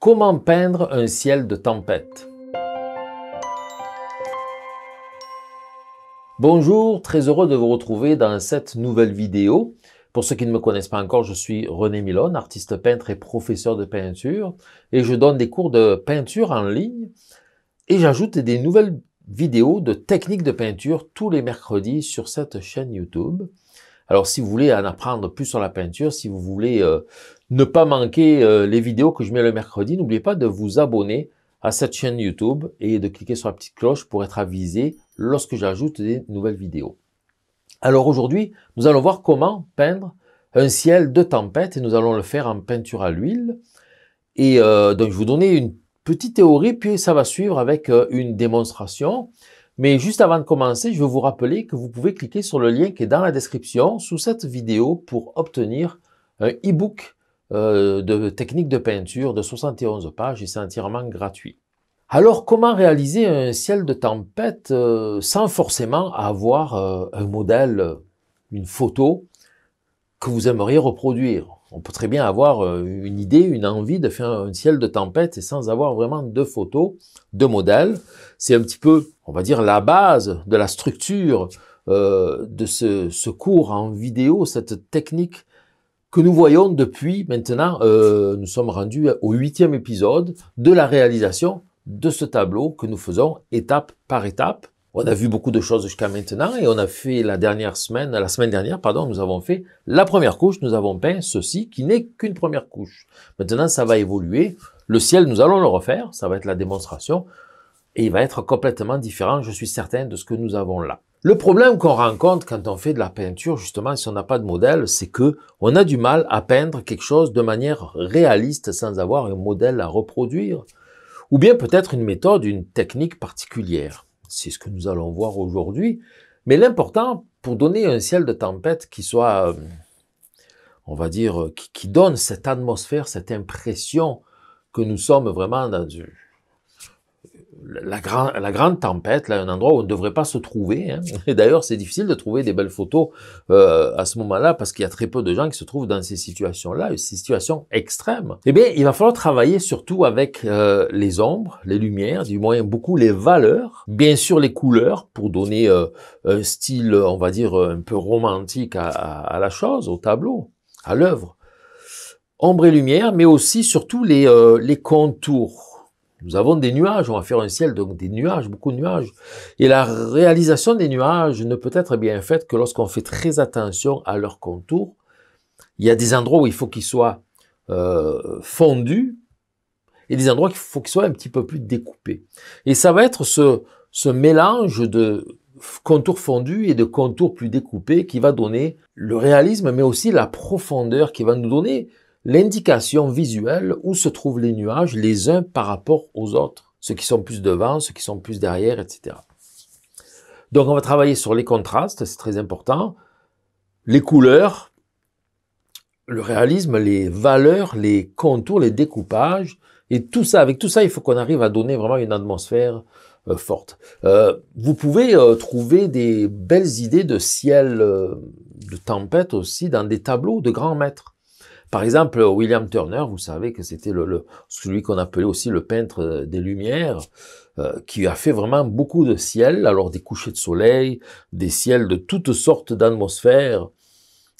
Comment peindre un ciel de tempête Bonjour, très heureux de vous retrouver dans cette nouvelle vidéo. Pour ceux qui ne me connaissent pas encore, je suis René Milone, artiste peintre et professeur de peinture, et je donne des cours de peinture en ligne, et j'ajoute des nouvelles vidéos de techniques de peinture tous les mercredis sur cette chaîne YouTube. Alors si vous voulez en apprendre plus sur la peinture, si vous voulez euh, ne pas manquer euh, les vidéos que je mets le mercredi, n'oubliez pas de vous abonner à cette chaîne YouTube et de cliquer sur la petite cloche pour être avisé lorsque j'ajoute des nouvelles vidéos. Alors aujourd'hui, nous allons voir comment peindre un ciel de tempête et nous allons le faire en peinture à l'huile. Et euh, donc je vais vous donner une petite théorie, puis ça va suivre avec une démonstration. Mais juste avant de commencer, je veux vous rappeler que vous pouvez cliquer sur le lien qui est dans la description sous cette vidéo pour obtenir un e-book euh, de technique de peinture de 71 pages et c'est entièrement gratuit. Alors comment réaliser un ciel de tempête euh, sans forcément avoir euh, un modèle, une photo que vous aimeriez reproduire On peut très bien avoir une idée, une envie de faire un ciel de tempête sans avoir vraiment de photos, de modèles c'est un petit peu, on va dire, la base de la structure euh, de ce, cours en vidéo, cette technique que nous voyons depuis maintenant, euh, nous sommes rendus au huitième épisode de la réalisation de ce tableau que nous faisons étape par étape. On a vu beaucoup de choses jusqu'à maintenant et on a fait la dernière semaine, la semaine dernière, pardon, nous avons fait la première couche, nous avons peint ceci qui n'est qu'une première couche. Maintenant, ça va évoluer. Le ciel, nous allons le refaire, ça va être la démonstration et il va être complètement différent, je suis certain, de ce que nous avons là. Le problème qu'on rencontre quand on fait de la peinture, justement, si on n'a pas de modèle, c'est que on a du mal à peindre quelque chose de manière réaliste sans avoir un modèle à reproduire, ou bien peut-être une méthode, une technique particulière. C'est ce que nous allons voir aujourd'hui. Mais l'important, pour donner un ciel de tempête qui soit, euh, on va dire, qui, donne cette atmosphère, cette impression que nous sommes vraiment dans du, la, grande tempête, là, un endroit où on ne devrait pas se trouver. Hein. Et d'ailleurs, c'est difficile de trouver des belles photos euh, à ce moment-là parce qu'il y a très peu de gens qui se trouvent dans ces situations-là, ces situations extrêmes. Eh bien, il va falloir travailler surtout avec euh, les ombres, les lumières, du moins beaucoup les valeurs, bien sûr les couleurs pour donner euh, un style, on va dire, un peu romantique à, la chose, au tableau, à l'œuvre. Ombre et lumière, mais aussi surtout les, les contours nous avons des nuages, on va faire un ciel, donc des nuages, beaucoup de nuages. Et la réalisation des nuages ne peut être bien faite que lorsqu'on fait très attention à leurs contours. Il y a des endroits où il faut qu'ils soient euh, fondus et des endroits où il faut qu'ils soient un petit peu plus découpés. Et ça va être ce, ce mélange de contours fondus et de contours plus découpés qui va donner le réalisme, mais aussi la profondeur qui va nous donner l'indication visuelle où se trouvent les nuages les uns par rapport aux autres, ceux qui sont plus devant, ceux qui sont plus derrière, etc. Donc on va travailler sur les contrastes, c'est très important, les couleurs, le réalisme, les valeurs, les contours, les découpages, et tout ça, avec tout ça, il faut qu'on arrive à donner vraiment une atmosphère euh, forte. Euh, vous pouvez euh, trouver des belles idées de ciel, de tempête aussi, dans des tableaux de grands maîtres. Par exemple, William Turner, vous savez que c'était le, celui qu'on appelait aussi le peintre euh, des Lumières, euh, qui a fait vraiment beaucoup de ciels, alors des couchers de soleil, des ciels de toutes sortes d'atmosphères,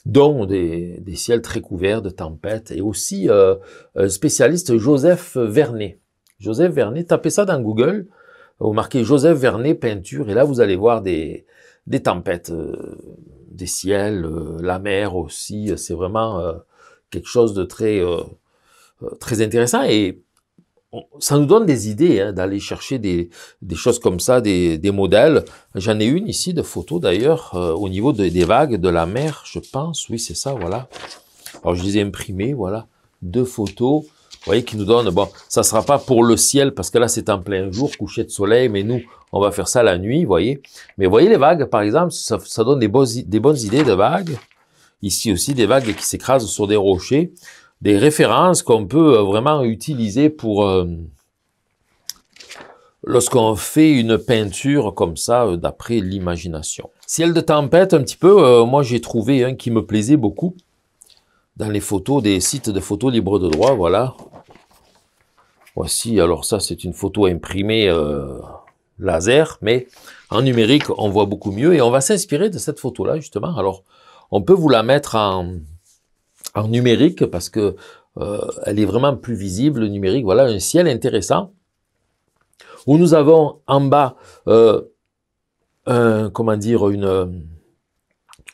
dont des, ciels très couverts de tempêtes, et aussi un euh, spécialiste Joseph Vernet. Joseph Vernet, tapez ça dans Google, vous marquez Joseph Vernet peinture, et là vous allez voir des, des tempêtes, des ciels, la mer aussi, c'est vraiment quelque chose de très, euh, euh, très intéressant et ça nous donne des idées hein, d'aller chercher des, des, choses comme ça, des, des modèles. J'en ai une ici de photo d'ailleurs euh, au niveau des vagues de la mer, je pense. Oui, c'est ça, voilà. Alors je les ai imprimées, voilà, deux photos. Vous voyez, qui nous donne, bon, ça sera pas pour le ciel, parce que là, c'est en plein jour, coucher de soleil, mais nous, on va faire ça la nuit, vous voyez. Mais vous voyez les vagues, par exemple, ça, donne des, des bonnes idées de vagues. Ici aussi, des vagues qui s'écrasent sur des rochers. Des références qu'on peut euh, vraiment utiliser pour... Euh, lorsqu'on fait une peinture comme ça, euh, d'après l'imagination. Ciel de tempête, un petit peu, moi j'ai trouvé un qui me plaisait beaucoup dans les photos des sites de photos libres de droit, voilà. Voici, alors ça c'est une photo imprimée laser, mais en numérique on voit beaucoup mieux et on va s'inspirer de cette photo-là justement. Alors on peut vous la mettre en, numérique parce que euh, elle est vraiment plus visible, le numérique. Voilà un ciel intéressant où nous avons en bas, euh, comment dire, une,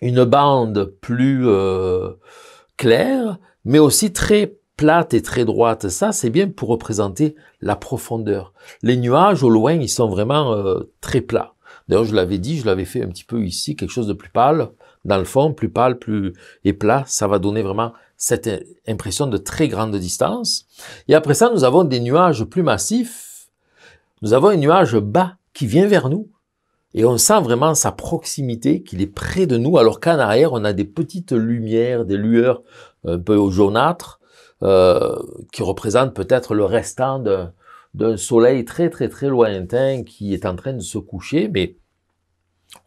une bande plus euh, claire, mais aussi très plate et très droite. Ça, c'est bien pour représenter la profondeur. Les nuages, au loin, ils sont vraiment euh, très plats. D'ailleurs, je l'avais dit, je l'avais fait un petit peu ici, quelque chose de plus pâle dans le fond, plus pâle, plus éplat, ça va donner vraiment cette impression de très grande distance. Et après ça, nous avons des nuages plus massifs. Nous avons un nuage bas qui vient vers nous. Et on sent vraiment sa proximité, qu'il est près de nous, alors qu'en arrière, on a des petites lumières, des lueurs un peu jaunâtres, euh, qui représentent peut-être le restant d'un soleil très très très lointain qui est en train de se coucher, mais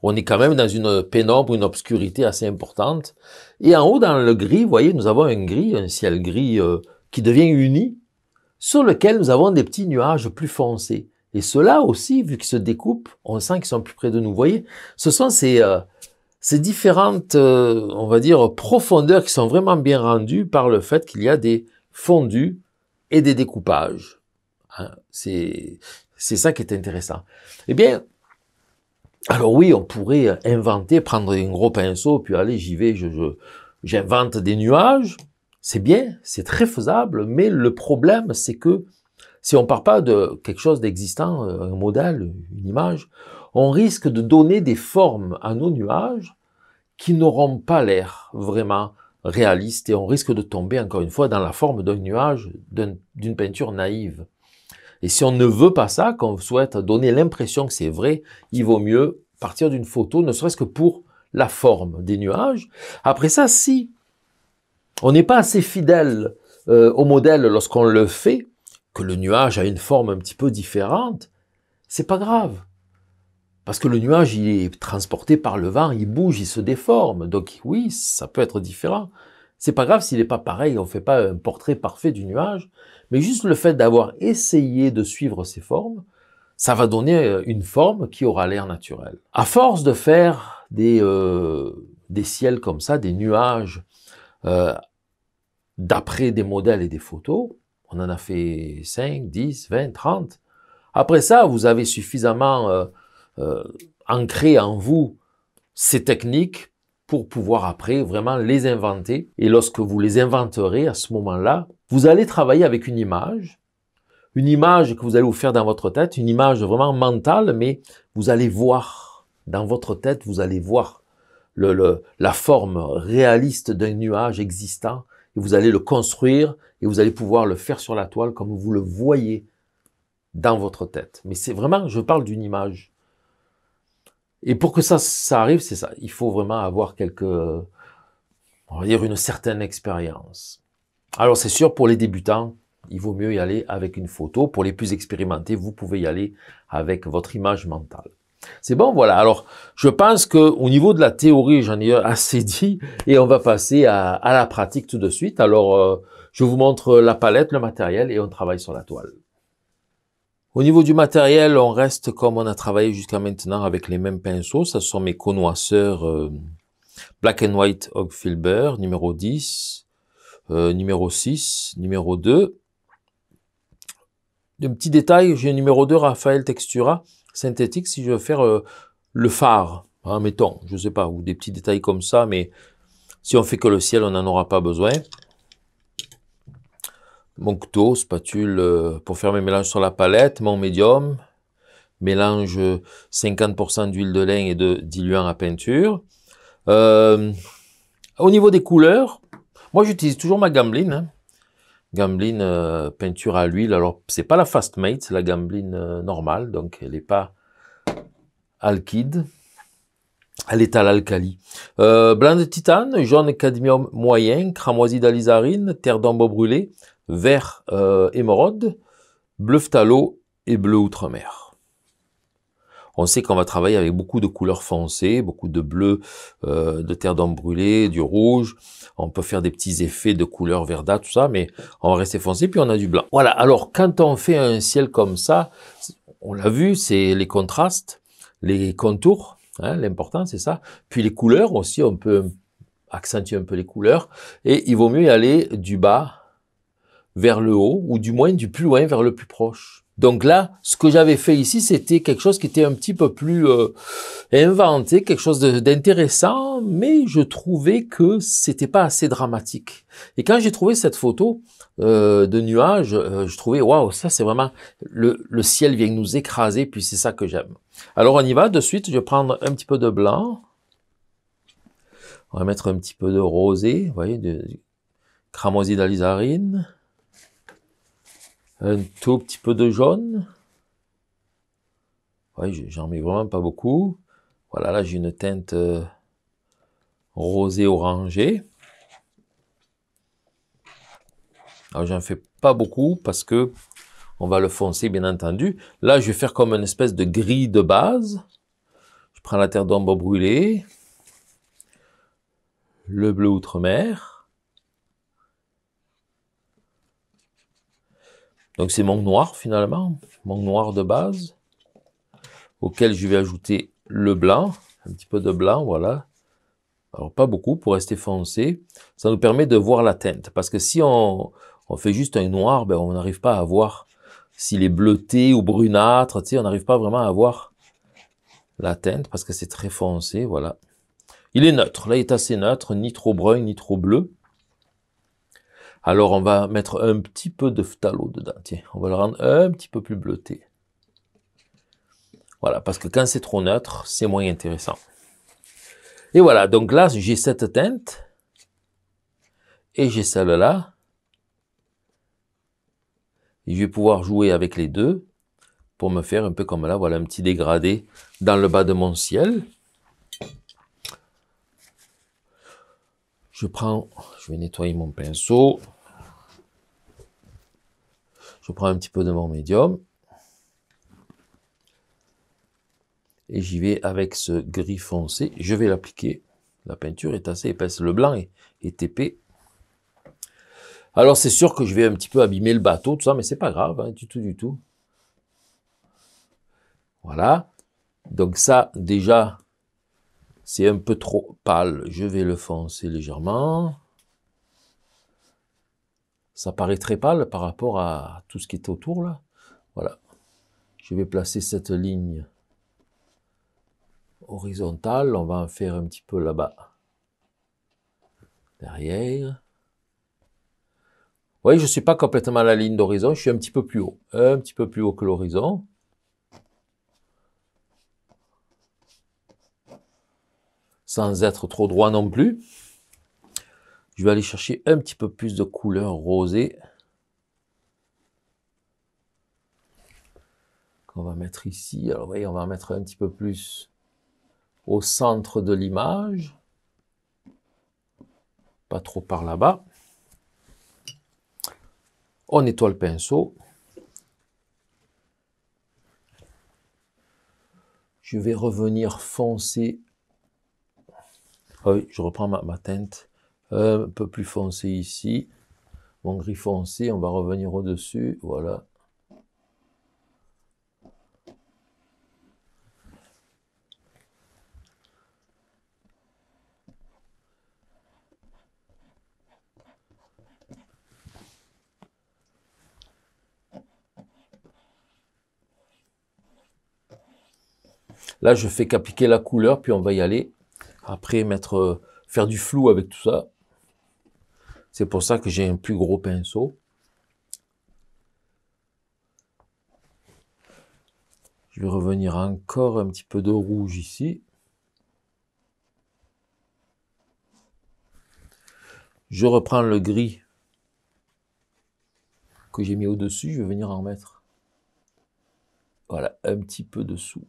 on est quand même dans une pénombre, une obscurité assez importante. Et en haut, dans le gris, vous voyez, nous avons un gris, un ciel gris euh, qui devient uni, sur lequel nous avons des petits nuages plus foncés. Et ceux-là aussi, vu qu'ils se découpent, on sent qu'ils sont plus près de nous. Vous voyez, ce sont ces, euh, différentes, euh, on va dire, profondeurs qui sont vraiment bien rendues par le fait qu'il y a des fondus et des découpages. Hein, c'est ça qui est intéressant. Eh bien, alors oui, on pourrait euh, inventer, prendre un gros pinceau, puis aller, j'y vais, je, j'invente des nuages. C'est bien, c'est très faisable, mais le problème, c'est que si on ne part pas de quelque chose d'existant, euh, un modèle, une image, on risque de donner des formes à nos nuages qui n'auront pas l'air vraiment réalistes et on risque de tomber encore une fois dans la forme d'un nuage, d'une peinture naïve. Et si on ne veut pas ça, qu'on souhaite donner l'impression que c'est vrai, il vaut mieux partir d'une photo, ne serait-ce que pour la forme des nuages. Après ça, si on n'est pas assez fidèle euh, au modèle lorsqu'on le fait, que le nuage a une forme un petit peu différente, c'est pas grave. Parce que le nuage, il est transporté par le vent, il bouge, il se déforme. Donc oui, ça peut être différent. C'est pas grave s'il n'est pas pareil, on fait pas un portrait parfait du nuage, mais juste le fait d'avoir essayé de suivre ces formes, ça va donner euh, une forme qui aura l'air naturelle. À force de faire des, euh, des ciels comme ça, des nuages, euh, d'après des modèles et des photos, on en a fait 5, 10, 20, 30. Après ça, vous avez suffisamment ancré en vous ces techniques pour pouvoir après vraiment les inventer. Et lorsque vous les inventerez à ce moment-là, vous allez travailler avec une image, une image que vous allez vous faire dans votre tête, une image vraiment mentale, mais vous allez voir, dans votre tête, vous allez voir le, la forme réaliste d'un nuage existant, et vous allez le construire, et vous allez pouvoir le faire sur la toile comme vous le voyez dans votre tête. Mais c'est vraiment, je parle d'une image. Et pour que ça, ça arrive, c'est ça. Il faut vraiment avoir quelques, on va dire une certaine expérience. Alors c'est sûr, pour les débutants, il vaut mieux y aller avec une photo. Pour les plus expérimentés, vous pouvez y aller avec votre image mentale. C'est bon, voilà. Alors, je pense que au niveau de la théorie, j'en ai assez dit, et on va passer à, la pratique tout de suite. Alors, euh, je vous montre la palette, le matériel, et on travaille sur la toile. Au niveau du matériel, on reste comme on a travaillé jusqu'à maintenant avec les mêmes pinceaux. Ce sont mes connoisseurs euh, Black and White filber, numéro 10, euh, numéro 6, numéro 2. De petits détails, j'ai numéro 2 Raphaël Textura synthétique si je veux faire euh, le phare, hein, mettons, je ne sais pas, ou des petits détails comme ça, mais si on fait que le ciel, on n'en aura pas besoin mon couteau, spatule euh, pour faire mes mélanges sur la palette, mon médium, mélange 50% d'huile de lin et de diluant à peinture. Euh, au niveau des couleurs, moi j'utilise toujours ma Gambline. Hein. Gambline euh, peinture à l'huile. Alors c'est pas la fast mate, c'est la Gambline normale, donc elle n'est pas alkyde. Elle est à l'alcali. blanc de titane, jaune cadmium moyen, cramoisi d'alizarine, terre d'ombre brûlée, vert euh, émeraude, bleu phtalo et bleu outre-mer. On sait qu'on va travailler avec beaucoup de couleurs foncées, beaucoup de bleu, euh, de terre d'homme brûlée, du rouge. On peut faire des petits effets de couleurs verdâtres, tout ça, mais on va rester foncé, puis on a du blanc. Voilà, alors quand on fait un ciel comme ça, on l'a vu, c'est les contrastes, les contours, hein, l'important c'est ça. Puis les couleurs aussi, on peut accentuer un peu les couleurs. Et il vaut mieux y aller du bas vers le haut, ou du moins du plus loin vers le plus proche. Donc là, ce que j'avais fait ici, c'était quelque chose qui était un petit peu plus euh, inventé, quelque chose d'intéressant, mais je trouvais que c'était pas assez dramatique. Et quand j'ai trouvé cette photo euh, de nuages, euh, je trouvais waouh, ça c'est vraiment le, ciel vient nous écraser, puis c'est ça que j'aime. Alors on y va de suite. Je vais prendre un petit peu de blanc. On va mettre un petit peu de rosé, vous voyez, de cramoisie d'alizarine un tout petit peu de jaune. Oui, j'en mets vraiment pas beaucoup. Voilà, là j'ai une teinte euh, rosée orangée. Alors j'en fais pas beaucoup parce que on va le foncer bien entendu. Là je vais faire comme une espèce de gris de base. Je prends la terre d'ombre brûlée, le bleu outre-mer. Donc c'est mon noir finalement, mon noir de base, auquel je vais ajouter le blanc, un petit peu de blanc, voilà. Alors pas beaucoup pour rester foncé. Ça nous permet de voir la teinte, parce que si on, fait juste un noir, ben, on n'arrive pas à voir s'il est bleuté ou brunâtre, tu on n'arrive pas vraiment à voir la teinte, parce que c'est très foncé, voilà. Il est neutre, là il est assez neutre, ni trop brun, ni trop bleu. Alors on va mettre un petit peu de phtalo dedans. Tiens, on va le rendre un petit peu plus bleuté. Voilà, parce que quand c'est trop neutre, c'est moins intéressant. Et voilà, donc là, j'ai cette teinte. Et j'ai celle-là. Et je vais pouvoir jouer avec les deux pour me faire un peu comme là, voilà, un petit dégradé dans le bas de mon ciel. Je prends, je vais nettoyer mon pinceau un petit peu de mon médium. Et j'y vais avec ce gris foncé. Je vais l'appliquer. La peinture est assez épaisse. Le blanc est, épais. Alors c'est sûr que je vais un petit peu abîmer le bateau, tout ça, mais c'est pas grave, hein, du tout, du tout. Voilà. Donc ça, déjà, c'est un peu trop pâle. Je vais le foncer légèrement ça paraît très pâle par rapport à tout ce qui est autour là. Voilà. Je vais placer cette ligne horizontale. On va en faire un petit peu là-bas. Derrière. Vous voyez, je ne suis pas complètement à la ligne d'horizon. Je suis un petit peu plus haut. Un petit peu plus haut que l'horizon. Sans être trop droit non plus. Je vais aller chercher un petit peu plus de couleur rosée. Qu'on va mettre ici. Alors, voyez, on va mettre un petit peu plus au centre de l'image. Pas trop par là-bas. On nettoie le pinceau. Je vais revenir foncer. Ah oui, je reprends ma teinte un peu plus foncé ici. Mon gris foncé, on va revenir au-dessus. Voilà. Là, je fais qu'appliquer la couleur, puis on va y aller. Après, mettre, euh, faire du flou avec tout ça. C'est pour ça que j'ai un plus gros pinceau. Je vais revenir encore un petit peu de rouge ici. Je reprends le gris que j'ai mis au-dessus, je vais venir en mettre. Voilà, un petit peu dessous.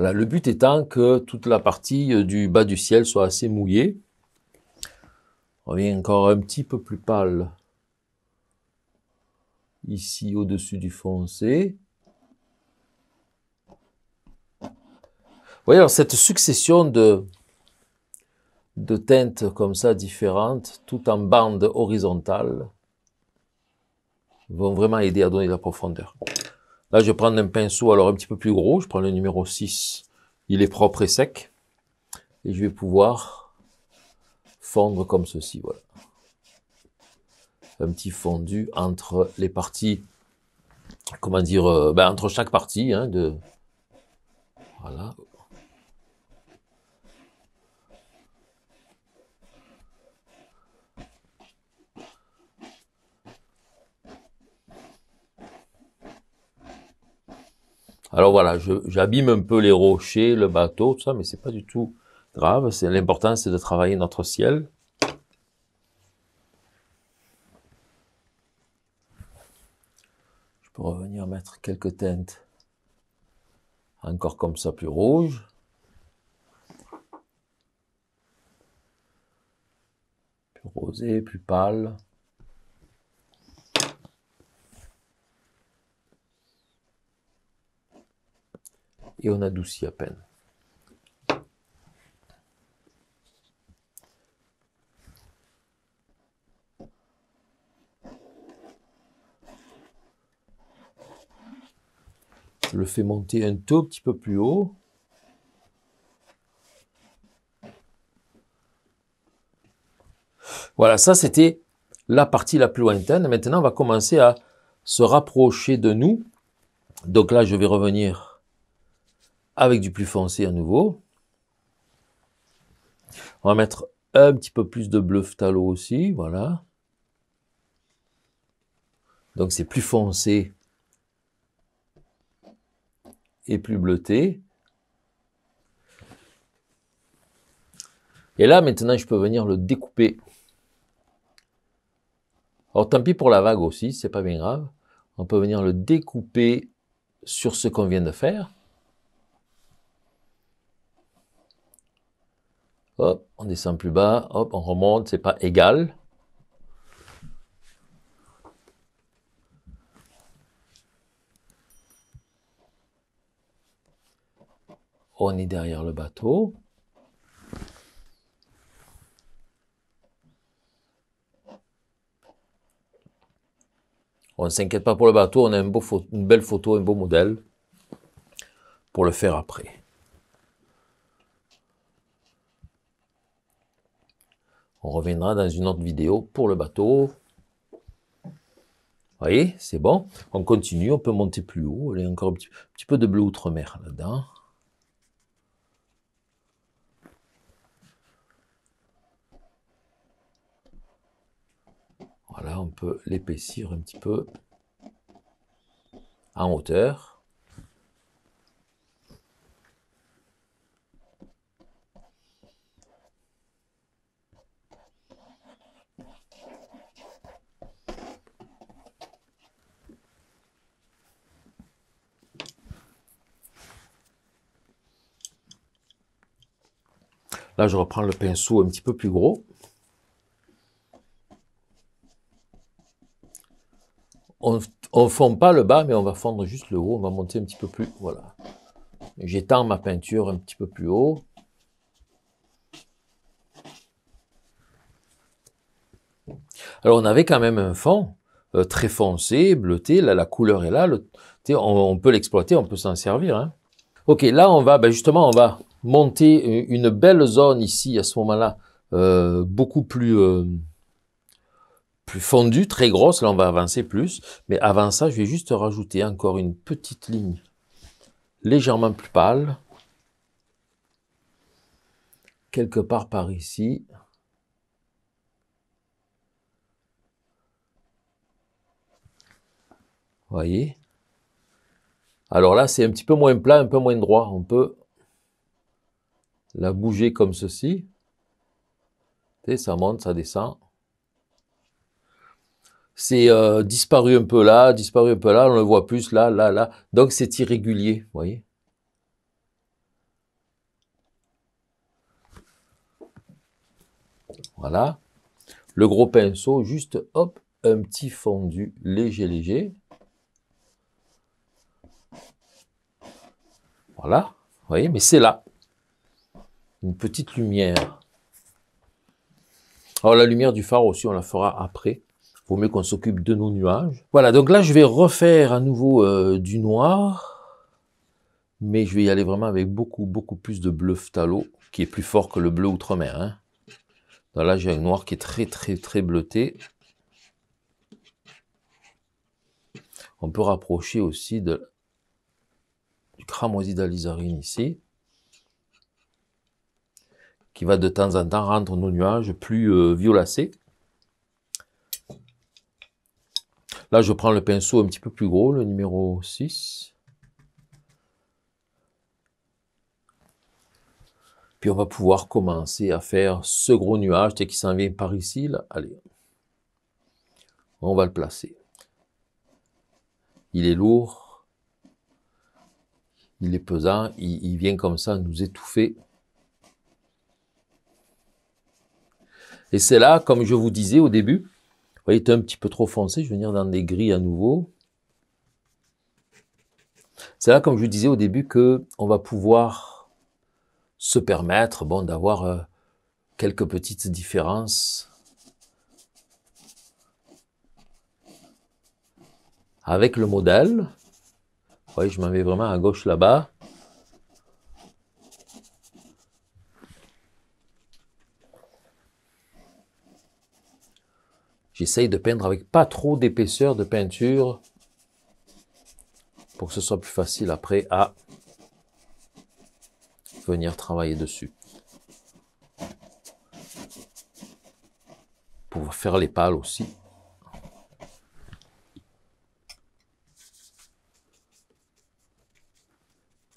le but étant que toute la partie euh, du bas du ciel soit assez mouillée. On vient encore un petit peu plus pâle ici au-dessus du foncé. Vous voyez, cette succession de, teintes comme ça différentes, toutes en bandes horizontales, vont vraiment aider à donner de la profondeur. Là, je vais prendre un pinceau, alors un petit peu plus gros. Je prends le numéro 6. Il est propre et sec. Et je vais pouvoir fondre comme ceci, voilà. Un petit fondu entre les parties, comment dire, euh, ben, entre chaque partie, hein, Voilà, Alors voilà, j'abîme un peu les rochers, le bateau, tout ça, mais c'est pas du tout grave. L'important, c'est de travailler notre ciel. Je peux revenir mettre quelques teintes. Encore comme ça, plus rouge. Plus rosé, plus pâle. et on adoucit à peine. Je le fais monter un tout petit peu plus haut. Voilà, ça c'était la partie la plus lointaine. Maintenant, on va commencer à se rapprocher de nous. Donc là, je vais revenir avec du plus foncé à nouveau. On va mettre un petit peu plus de bleu phtalo aussi, voilà. Donc c'est plus foncé et plus bleuté. Et là, maintenant, je peux venir le découper. Alors, tant pis pour la vague aussi, c'est pas bien grave. On peut venir le découper sur ce qu'on vient de faire. Hop, on descend plus bas, hop, on remonte, c'est pas égal. On est derrière le bateau. On ne s'inquiète pas pour le bateau, on a une belle photo, un beau modèle pour le faire après. On reviendra dans une autre vidéo pour le bateau. Vous voyez, c'est bon. On continue, on peut monter plus haut. Il encore a encore un petit peu de bleu outre-mer là-dedans. Voilà, on peut l'épaissir un petit peu en hauteur. Là, je reprends le pinceau un petit peu plus gros. On ne fond pas le bas, mais on va fondre juste le haut. On va monter un petit peu plus. Voilà. J'étends ma peinture un petit peu plus haut. Alors on avait quand même un fond euh, très foncé, bleuté, là, la couleur est là, on, peut l'exploiter, on peut s'en servir. Hein. Ok, là on va, ben, justement on va monter euh, une belle zone ici à ce moment-là, euh, beaucoup plus, euh, plus fondue, très grosse. Là, on va avancer plus. Mais avant ça, je vais juste rajouter encore une petite ligne légèrement plus pâle. Quelque part par ici. voyez Alors là, c'est un petit peu moins plat, un peu moins droit. On peut la bouger comme ceci. Et ça monte, ça descend. C'est euh, disparu un peu là, disparu un peu là, on le voit plus là, là, là. Donc c'est irrégulier, vous voyez. Voilà. Le gros pinceau, juste hop, un petit fondu léger, léger. Voilà. Vous voyez, mais c'est là une petite lumière. Alors oh, la lumière du phare aussi, on la fera après. Vaut mieux qu'on s'occupe de nos nuages. Voilà, donc là je vais refaire à nouveau euh, du noir, mais je vais y aller vraiment avec beaucoup, beaucoup plus de bleu phtalo, qui est plus fort que le bleu outre-mer. Hein. Là j'ai un noir qui est très, très, très bleuté. On peut rapprocher aussi de, du cramoisi d'alizarine ici qui va de temps en temps rendre nos nuages plus euh, violacés. Là, je prends le pinceau un petit peu plus gros, le numéro 6. Puis on va pouvoir commencer à faire ce gros nuage qui s'en vient par ici. Là. Allez, on va le placer. Il est lourd, il est pesant, il vient comme ça nous étouffer. Et c'est là, comme je vous disais au début, vous voyez, c'est un petit peu trop foncé, je vais venir dans des grilles à nouveau. C'est là, comme je vous disais au début, que on va pouvoir se permettre bon, d'avoir euh, quelques petites différences avec le modèle. Vous voyez, je m'en vais vraiment à gauche là-bas. J'essaye de peindre avec pas trop d'épaisseur de peinture pour que ce soit plus facile après à venir travailler dessus. Pour faire les pales aussi.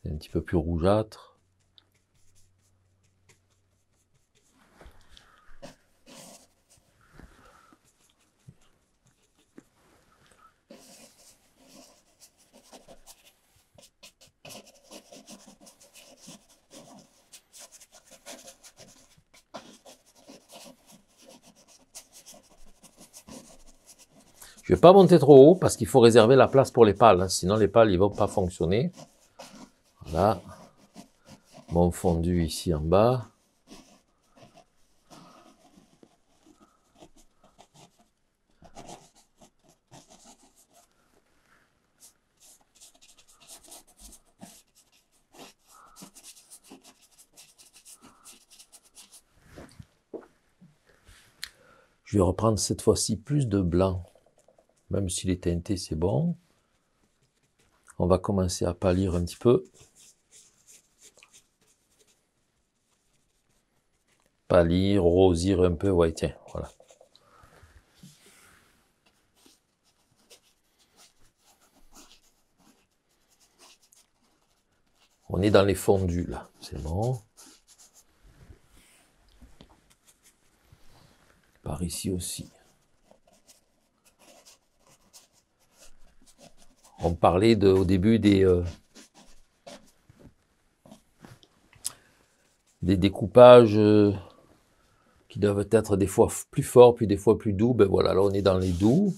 un petit peu plus rougeâtre. pas monter trop haut parce qu'il faut réserver la place pour les pales, hein. sinon les pales ils vont pas fonctionner. Voilà, mon fondu ici en bas. Je vais reprendre cette fois-ci plus de blanc même s'il est teinté, c'est bon. On va commencer à pâlir un petit peu. Pâlir, rosir un peu, ouais tiens, voilà. On est dans les fondus là, c'est bon. Par ici aussi. On parlait au début des, euh, des découpages euh, qui doivent être des fois plus forts, puis des fois plus doux. Ben voilà, là on est dans les doux.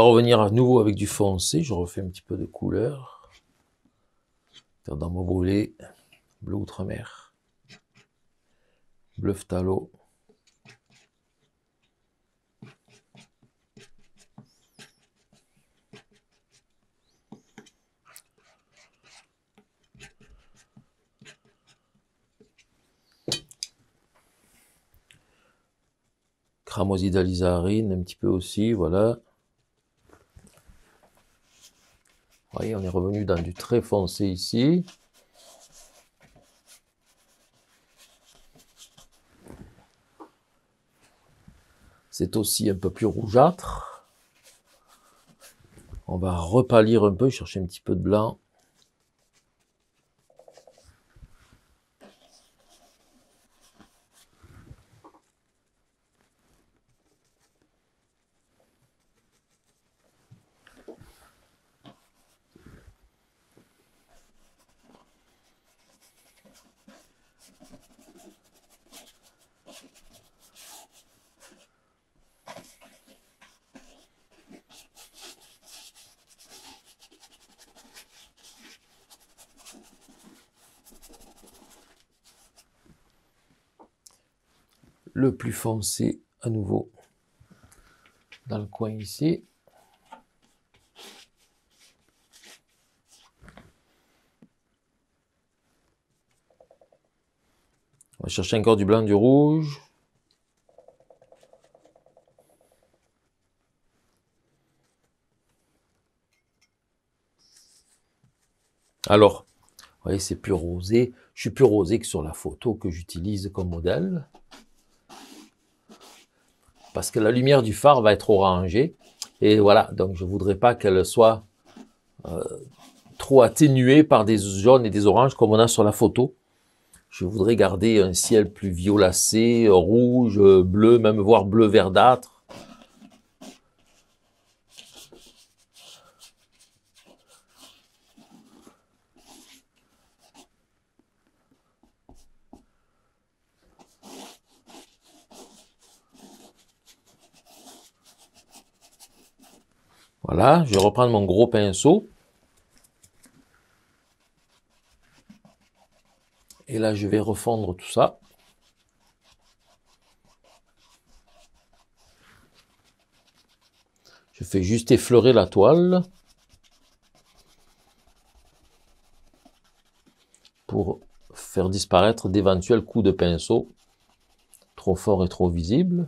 revenir à nouveau avec du foncé. Je refais un petit peu de couleur. dans mon brûlé, bleu outre-mer, bleu phtalo. cramoisi d'alizarine un petit peu aussi, voilà. on est revenu dans du très foncé ici. C'est aussi un peu plus rougeâtre. On va repalir un peu, chercher un petit peu de blanc. foncé à nouveau dans le coin ici. On va chercher encore du blanc, du rouge. Alors, vous voyez, c'est plus rosé. Je suis plus rosé que sur la photo que j'utilise comme modèle parce que la lumière du phare va être orangée. Et voilà, donc je ne voudrais pas qu'elle soit euh, trop atténuée par des jaunes et des oranges comme on a sur la photo. Je voudrais garder un ciel plus violacé, rouge, bleu, même voire bleu verdâtre. Voilà, je vais reprendre mon gros pinceau. Et là, je vais refondre tout ça. Je fais juste effleurer la toile pour faire disparaître d'éventuels coups de pinceau trop forts et trop visibles.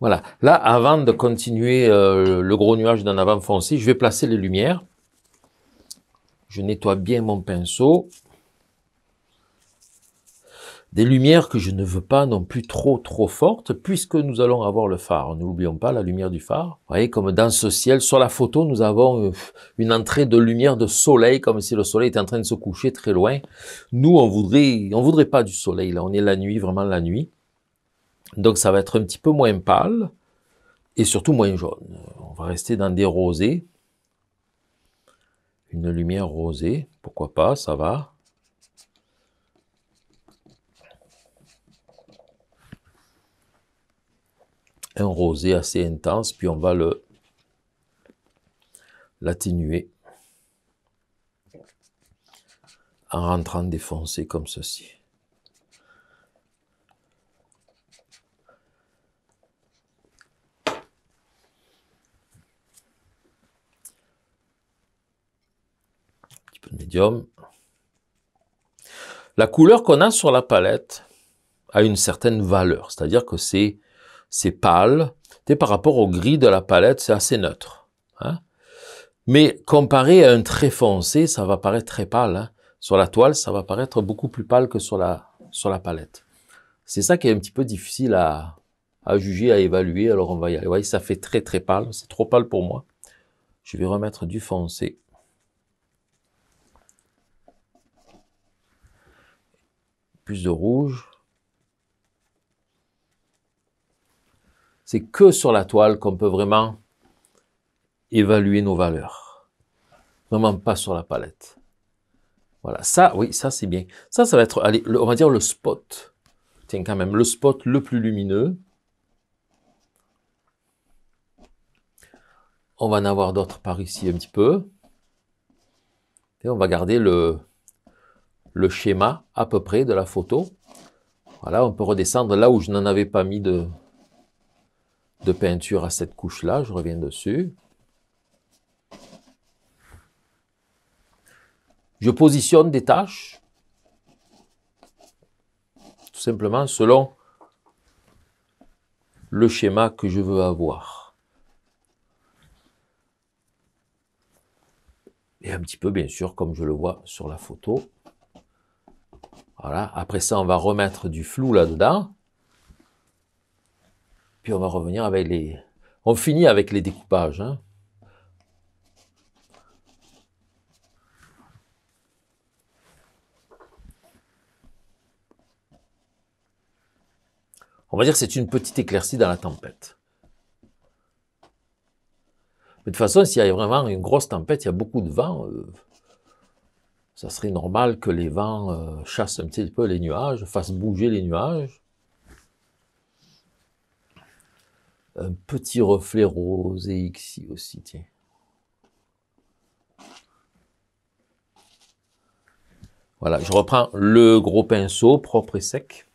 Voilà. Là, avant de continuer euh, le gros nuage d'un avant foncé, je vais placer les lumières. Je nettoie bien mon pinceau. Des lumières que je ne veux pas non plus trop trop fortes, puisque nous allons avoir le phare. N'oublions pas la lumière du phare. Vous voyez, comme dans ce ciel, sur la photo, nous avons euh, une entrée de lumière de soleil, comme si le soleil était en train de se coucher très loin. Nous, on voudrait, on voudrait pas du soleil, là. On est la nuit, vraiment la nuit. Donc ça va être un petit peu moins pâle et surtout moins jaune. On va rester dans des rosés. Une lumière rosée, pourquoi pas, ça va. Un rosé assez intense, puis on va le l'atténuer en rentrant défoncé comme ceci. La couleur qu'on a sur la palette a une certaine valeur, c'est-à-dire que c'est pâle, par rapport au gris de la palette, c'est assez neutre. Hein. Mais comparé à un très foncé, ça va paraître très pâle. Hein. Sur la toile, ça va paraître beaucoup plus pâle que sur la, sur la palette. C'est ça qui est un petit peu difficile à, à juger, à évaluer. Alors on va y aller. Vous voyez, ça fait très très pâle. C'est trop pâle pour moi. Je vais remettre du foncé. plus de rouge. C'est que sur la toile qu'on peut vraiment évaluer nos valeurs. Vraiment pas sur la palette. Voilà, ça, oui, ça c'est bien. Ça, ça va être, allez, on va dire le spot. Tiens, quand même, le spot le plus lumineux. On va en avoir d'autres par ici un petit peu. Et on va garder le, le schéma à peu près de la photo. Voilà, on peut redescendre là où je n'en avais pas mis de, de peinture à cette couche-là. Je reviens dessus. Je positionne des tâches, tout simplement selon le schéma que je veux avoir. Et un petit peu, bien sûr, comme je le vois sur la photo. Voilà, après ça, on va remettre du flou là-dedans. Puis on va revenir avec les... On finit avec les découpages. Hein. On va dire que c'est une petite éclaircie dans la tempête. Mais de toute façon, s'il y a vraiment une grosse tempête, il y a beaucoup de vent, euh, ça serait normal que les vents euh, chassent un petit peu les nuages, fassent bouger les nuages. Un petit reflet rose et ici aussi, tiens. Voilà, je reprends le gros pinceau propre et sec.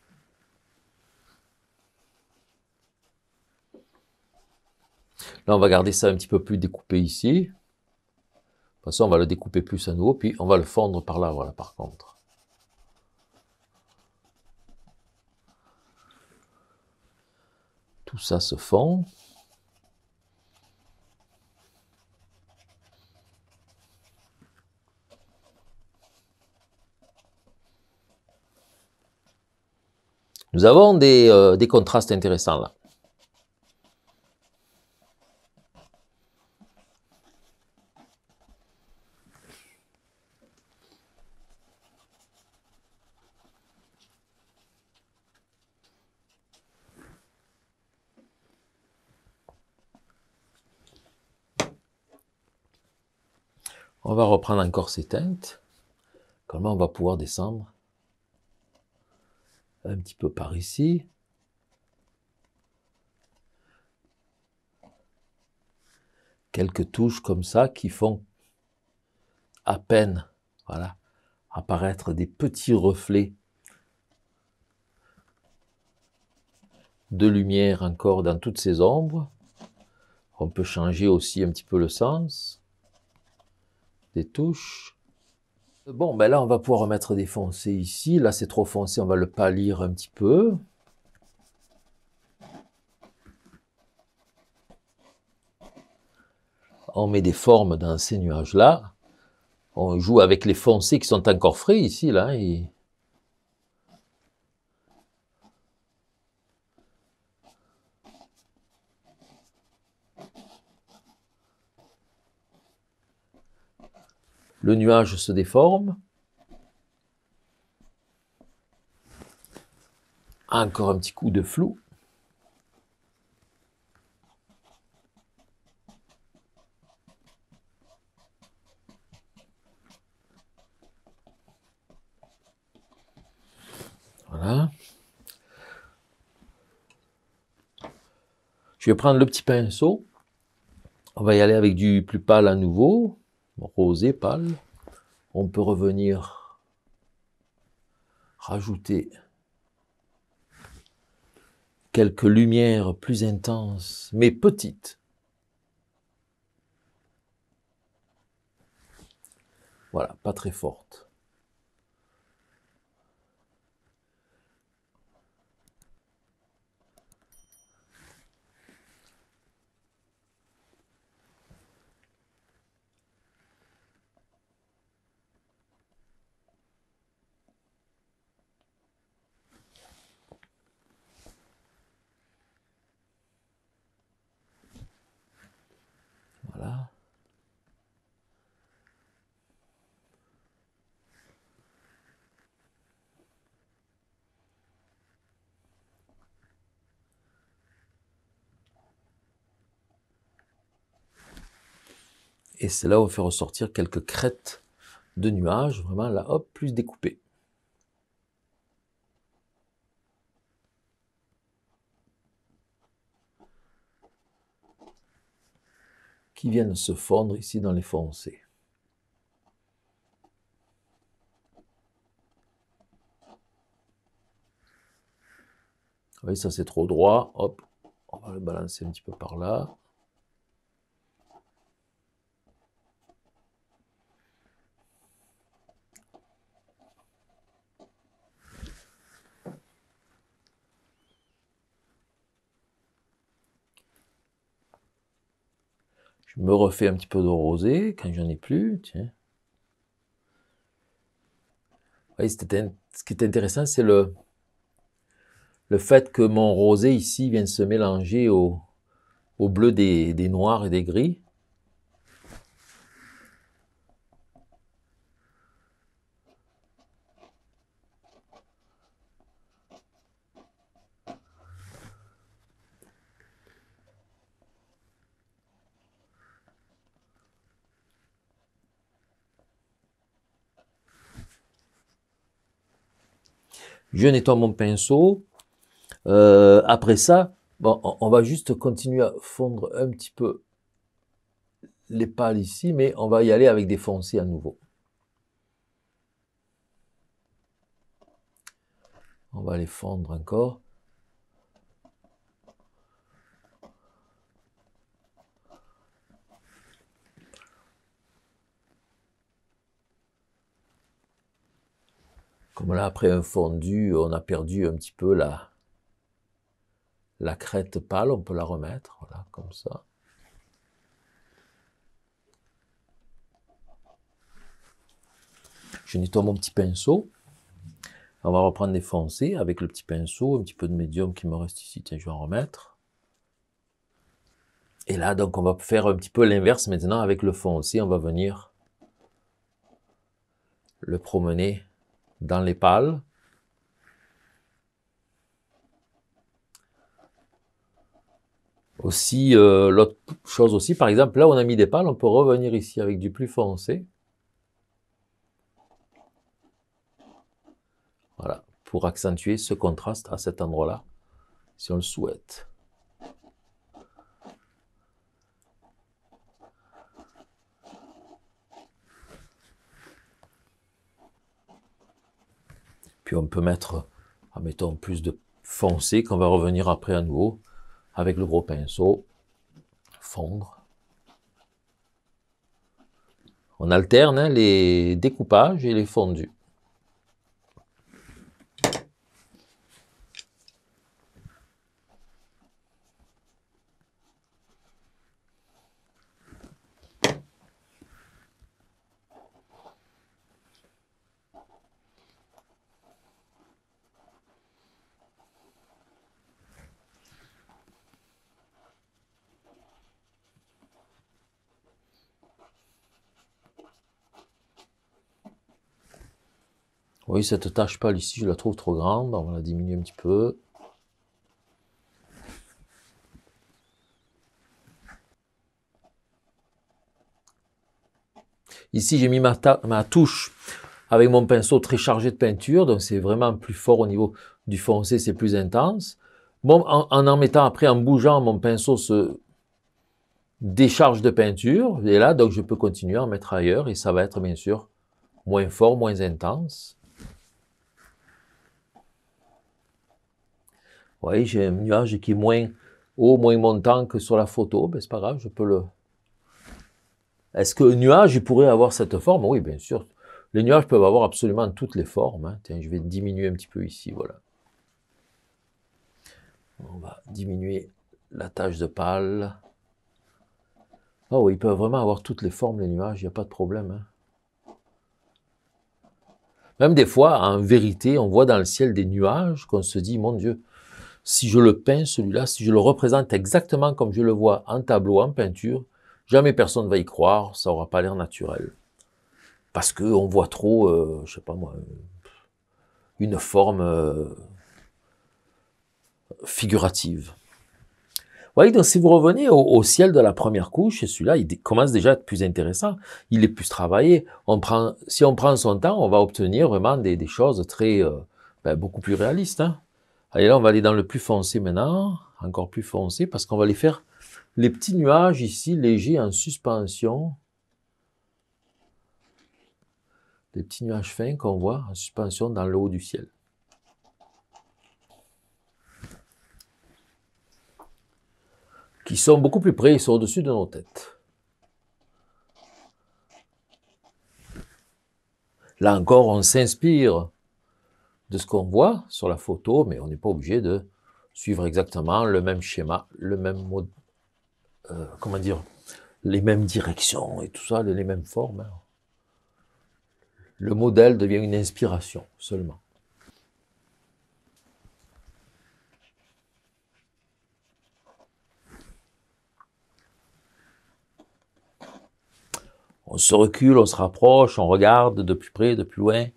Là, on va garder ça un petit peu plus découpé ici. De toute façon, on va le découper plus à nouveau, puis on va le fondre par là, voilà, par contre. Tout ça se fond. Nous avons des, euh, des contrastes intéressants là. On va reprendre encore ces teintes. Comment on va pouvoir descendre Un petit peu par ici. Quelques touches comme ça qui font à peine, voilà, apparaître des petits reflets de lumière encore dans toutes ces ombres. On peut changer aussi un petit peu le sens des touches. Bon, ben là, on va pouvoir remettre des foncés ici. Là, c'est trop foncé, on va le pâlir un petit peu. On met des formes dans ces nuages-là. On joue avec les foncés qui sont encore frais ici, là. le nuage se déforme. Encore un petit coup de flou. Voilà. Je vais prendre le petit pinceau. On va y aller avec du plus pâle à nouveau et pâle. On peut revenir rajouter quelques lumières plus intenses, mais petites. Voilà, pas très fortes. Et c'est là où on fait ressortir quelques crêtes de nuages, vraiment là, hop, plus découpées. qui viennent se fondre ici dans les foncés. Vous ah voyez, ça c'est trop droit, hop, on va le balancer un petit peu par là. Je me refais un petit peu de rosé quand j'en ai plus. Tiens. ce qui est intéressant, c'est le, le fait que mon rosé ici vient se mélanger au, bleu des noirs et des gris. je nettoie mon pinceau. Euh, après ça, on va juste continuer à fondre un petit peu les pales ici, mais on va y aller avec des foncés à nouveau. On va les fondre encore. Comme là, après un fondu, on a perdu un petit peu la, la crête pâle, on peut la remettre, voilà, comme ça. Je nettoie mon petit pinceau. On va reprendre les foncés avec le petit pinceau, un petit peu de médium qui me reste ici. Tiens, je vais en remettre. Et là, donc, on va faire un petit peu l'inverse maintenant avec le foncé. On va venir le promener dans les pales. Aussi, euh, l'autre chose aussi, par exemple, là on a mis des pales, on peut revenir ici avec du plus foncé. Voilà, pour accentuer ce contraste à cet endroit-là, si on le souhaite. on peut mettre, mettant plus de foncé qu'on va revenir après à nouveau avec le gros pinceau. Fondre. On alterne hein, les découpages et les fondus. voyez, cette tache pâle ici, je la trouve trop grande. On va la diminuer un petit peu. Ici, j'ai mis ma, touche avec mon pinceau très chargé de peinture, donc c'est vraiment plus fort au niveau du foncé, c'est plus intense. Bon, en, en, en mettant après, en bougeant, mon pinceau se décharge de peinture, et là, donc je peux continuer à en mettre ailleurs, et ça va être bien sûr moins fort, moins intense. voyez, j'ai un nuage qui est moins haut, moins montant que sur la photo. ce c'est pas grave, je peux le. Est-ce qu'un nuage, il pourrait avoir cette forme Oui, bien sûr. Les nuages peuvent avoir absolument toutes les formes. Hein. Tiens, je vais diminuer un petit peu ici, voilà. On va diminuer la tache de pâle. Oh, ils peuvent vraiment avoir toutes les formes, les nuages, il n'y a pas de problème. Hein. Même des fois, en vérité, on voit dans le ciel des nuages qu'on se dit, mon Dieu, si je le peins celui-là, si je le représente exactement comme je le vois en tableau, en peinture, jamais personne ne va y croire, ça n'aura pas l'air naturel. Parce qu'on voit trop, je euh, je sais pas moi, euh, une forme euh, figurative. Vous voyez, donc si vous revenez au, ciel de la première couche, celui-là, il commence déjà à être plus intéressant, il est plus travaillé. si on prend son temps, on va obtenir vraiment des, choses très, ben, beaucoup plus réalistes. Hein. Allez, là, on va aller dans le plus foncé maintenant, encore plus foncé, parce qu'on va aller faire les petits nuages ici, légers, en suspension. Les petits nuages fins qu'on voit en suspension dans le haut du ciel. Qui sont beaucoup plus près, ils sont au-dessus de nos têtes. Là encore, on s'inspire de ce qu'on voit sur la photo, mais on n'est pas obligé de suivre exactement le même schéma, le même mode, euh, comment dire, les mêmes directions et tout ça, les mêmes formes. Hein. Le modèle devient une inspiration seulement. On se recule, on se rapproche, on regarde de plus près, de plus loin.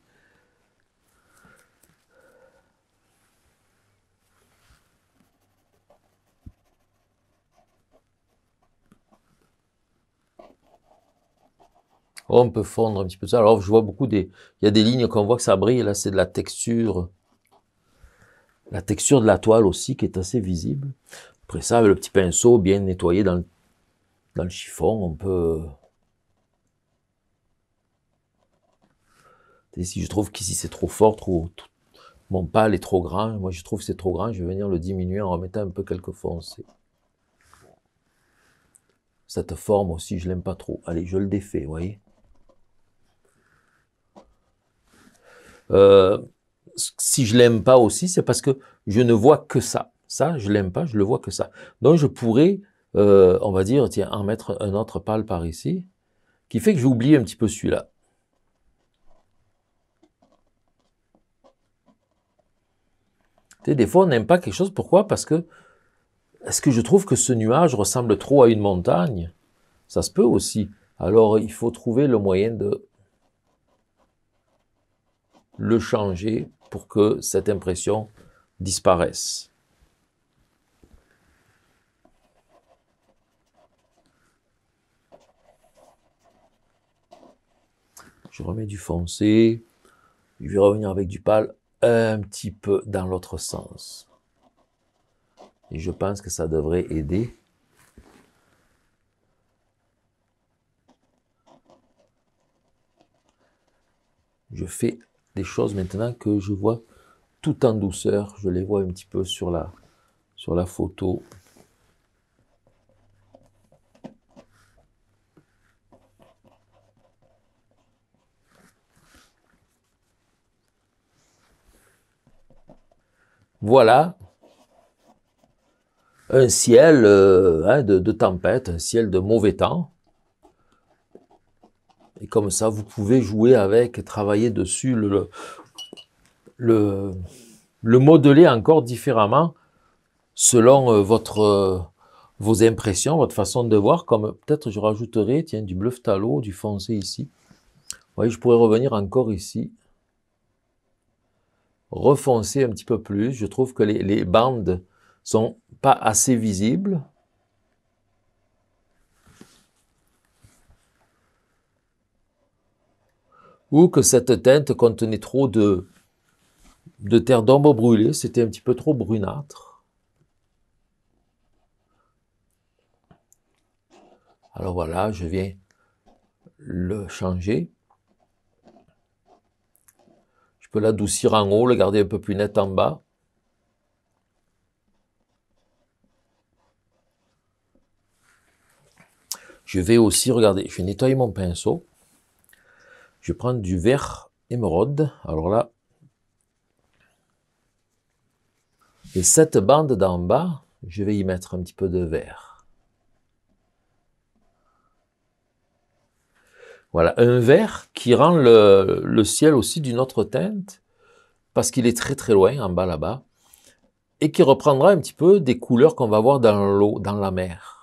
Oh, on peut fondre un petit peu ça. Alors, je vois beaucoup des... Il y a des lignes qu'on voit que ça brille. Là, c'est de la texture. La texture de la toile aussi qui est assez visible. Après ça, avec le petit pinceau bien nettoyé dans le, dans le chiffon, on peut... Et si je trouve qu'ici c'est trop fort, trop, mon pâle est trop grand, moi je trouve que c'est trop grand, je vais venir le diminuer en remettant un peu quelques foncés. Cette forme aussi, je l'aime pas trop. Allez, je le défais, vous voyez Euh, si je l'aime pas aussi, c'est parce que je ne vois que ça. Ça, je l'aime pas, je le vois que ça. Donc je pourrais, euh, on va dire, tiens, en mettre un autre pâle par ici, qui fait que j'oublie un petit peu celui-là. des fois, on n'aime pas quelque chose. Pourquoi Parce que est-ce que je trouve que ce nuage ressemble trop à une montagne Ça se peut aussi. Alors, il faut trouver le moyen de le changer pour que cette impression disparaisse. Je remets du foncé. Je vais revenir avec du pâle un petit peu dans l'autre sens. Et je pense que ça devrait aider. Je fais des choses maintenant que je vois tout en douceur. Je les vois un petit peu sur la, sur la photo. Voilà un ciel euh, hein, de tempête, un ciel de mauvais temps. Et comme ça, vous pouvez jouer avec, travailler dessus, le, modeler encore différemment selon euh, votre, euh, vos impressions, votre façon de voir. Comme peut-être je rajouterai, tiens, du bleu phtalo, du foncé ici. Vous voyez, je pourrais revenir encore ici. Refoncer un petit peu plus. Je trouve que les, les bandes sont pas assez visibles. ou que cette teinte contenait trop de, terre d'ombre brûlée, c'était un petit peu trop brunâtre. Alors voilà, je viens le changer. Je peux l'adoucir en haut, le garder un peu plus net en bas. Je vais aussi regarder, je vais nettoyer mon pinceau. Je prendre du vert émeraude. Alors là, et cette bande d'en bas, je vais y mettre un petit peu de vert. Voilà, un vert qui rend le, le ciel aussi d'une autre teinte, parce qu'il est très très loin en bas là-bas, et qui reprendra un petit peu des couleurs qu'on va voir dans l'eau, dans la mer.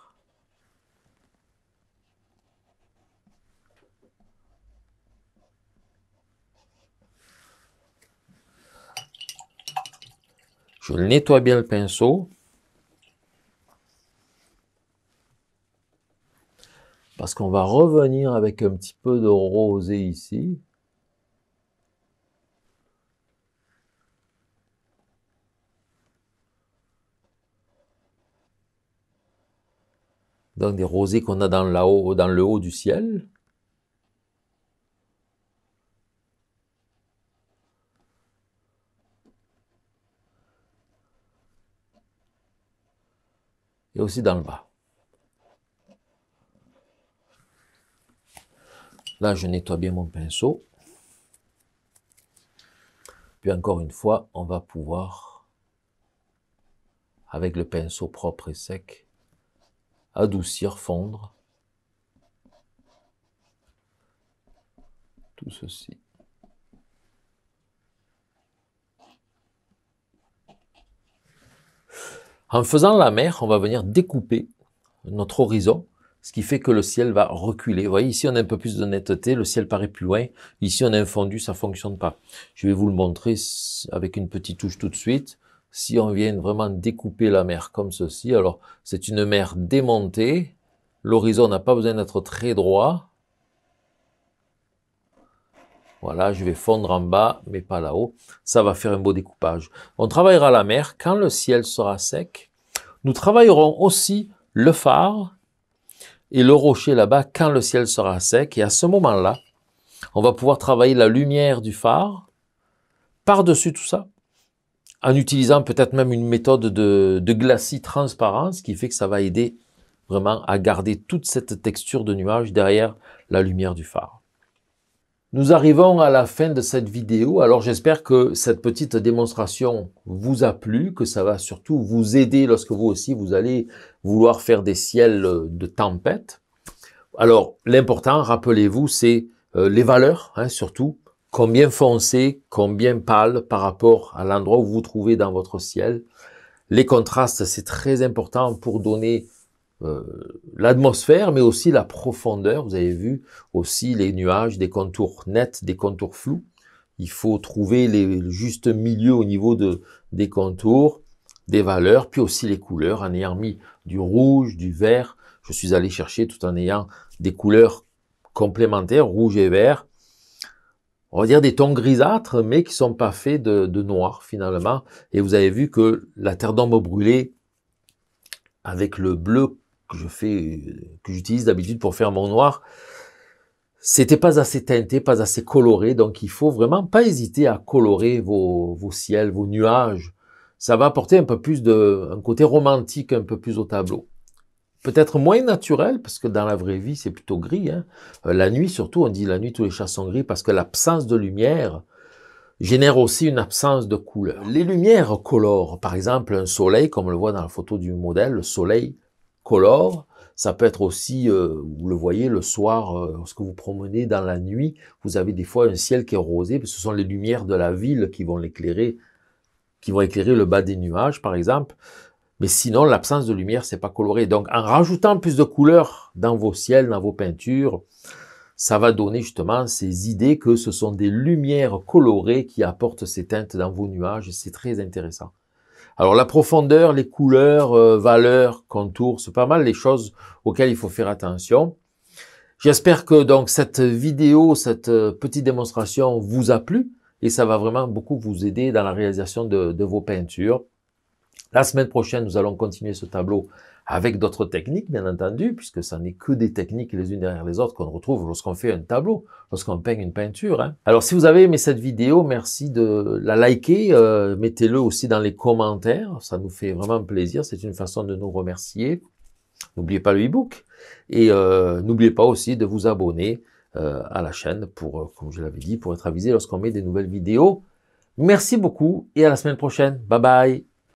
Je nettoie bien le pinceau. Parce qu'on va revenir avec un petit peu de rosé ici. Donc des rosés qu'on a dans, la haut, dans le haut du ciel. et aussi dans le bas. Là, je nettoie bien mon pinceau. Puis encore une fois, on va pouvoir, avec le pinceau propre et sec, adoucir, fondre tout ceci. En faisant la mer, on va venir découper notre horizon, ce qui fait que le ciel va reculer. Vous voyez, ici on a un peu plus de netteté, le ciel paraît plus loin. Ici on a un fondu, ça fonctionne pas. Je vais vous le montrer avec une petite touche tout de suite. Si on vient vraiment découper la mer comme ceci, alors c'est une mer démontée, l'horizon n'a pas besoin d'être très droit, voilà, je vais fondre en bas, mais pas là-haut. Ça va faire un beau découpage. On travaillera la mer quand le ciel sera sec. Nous travaillerons aussi le phare et le rocher là-bas quand le ciel sera sec. Et à ce moment-là, on va pouvoir travailler la lumière du phare par-dessus tout ça, en utilisant peut-être même une méthode de, glacis transparent, ce qui fait que ça va aider vraiment à garder toute cette texture de nuage derrière la lumière du phare. Nous arrivons à la fin de cette vidéo, alors j'espère que cette petite démonstration vous a plu, que ça va surtout vous aider lorsque vous aussi vous allez vouloir faire des ciels de tempête. Alors l'important, rappelez-vous, c'est euh, les valeurs, hein, surtout combien foncé, combien pâle par rapport à l'endroit où vous vous trouvez dans votre ciel. Les contrastes, c'est très important pour donner euh, l'atmosphère, mais aussi la profondeur. Vous avez vu aussi les nuages, des contours nets, des contours flous. Il faut trouver le juste milieu au niveau de, des contours, des valeurs, puis aussi les couleurs, en ayant mis du rouge, du vert. Je suis allé chercher tout en ayant des couleurs complémentaires, rouge et vert. On va dire des tons grisâtres, mais qui sont pas faits de, de noir finalement. Et vous avez vu que la terre d'ombre brûlée avec le bleu que je fais, que j'utilise d'habitude pour faire mon noir, c'était pas assez teinté, pas assez coloré. Donc il faut vraiment pas hésiter à colorer vos, ciels, vos nuages. Ça va apporter un peu plus de, un côté romantique un peu plus au tableau. Peut-être moins naturel, parce que dans la vraie vie, c'est plutôt gris. Hein. Euh, la nuit, surtout, on dit la nuit, tous les chats sont gris, parce que l'absence de lumière, génère aussi une absence de couleur. Les lumières colorent, par exemple un soleil, comme on le voit dans la photo du modèle, le soleil ça peut être aussi, euh, vous le voyez le soir, euh, lorsque vous promenez dans la nuit, vous avez des fois un ciel qui est rosé, parce ce sont les lumières de la ville qui vont l'éclairer, qui vont éclairer le bas des nuages, par exemple. Mais sinon, l'absence de lumière, c'est pas coloré. Donc, en rajoutant plus de couleurs dans vos ciels, dans vos peintures, ça va donner justement ces idées que ce sont des lumières colorées qui apportent ces teintes dans vos nuages. C'est très intéressant. Alors la profondeur, les couleurs, euh, valeurs, contours, c'est pas mal les choses auxquelles il faut faire attention. J'espère que donc cette vidéo, cette euh, petite démonstration vous a plu et ça va vraiment beaucoup vous aider dans la réalisation de vos peintures. La semaine prochaine, nous allons continuer ce tableau avec d'autres techniques, bien entendu, puisque ça n'est que des techniques les unes derrière les autres qu'on retrouve lorsqu'on fait un tableau, lorsqu'on peint une peinture. Hein. Alors, si vous avez aimé cette vidéo, merci de la liker, euh, mettez-le aussi dans les commentaires, ça nous fait vraiment plaisir, c'est une façon de nous remercier. N'oubliez pas le e-book et euh, n'oubliez pas aussi de vous abonner euh, à la chaîne pour, comme je l'avais dit, pour être avisé lorsqu'on met des nouvelles vidéos. Merci beaucoup et à la semaine prochaine. Bye bye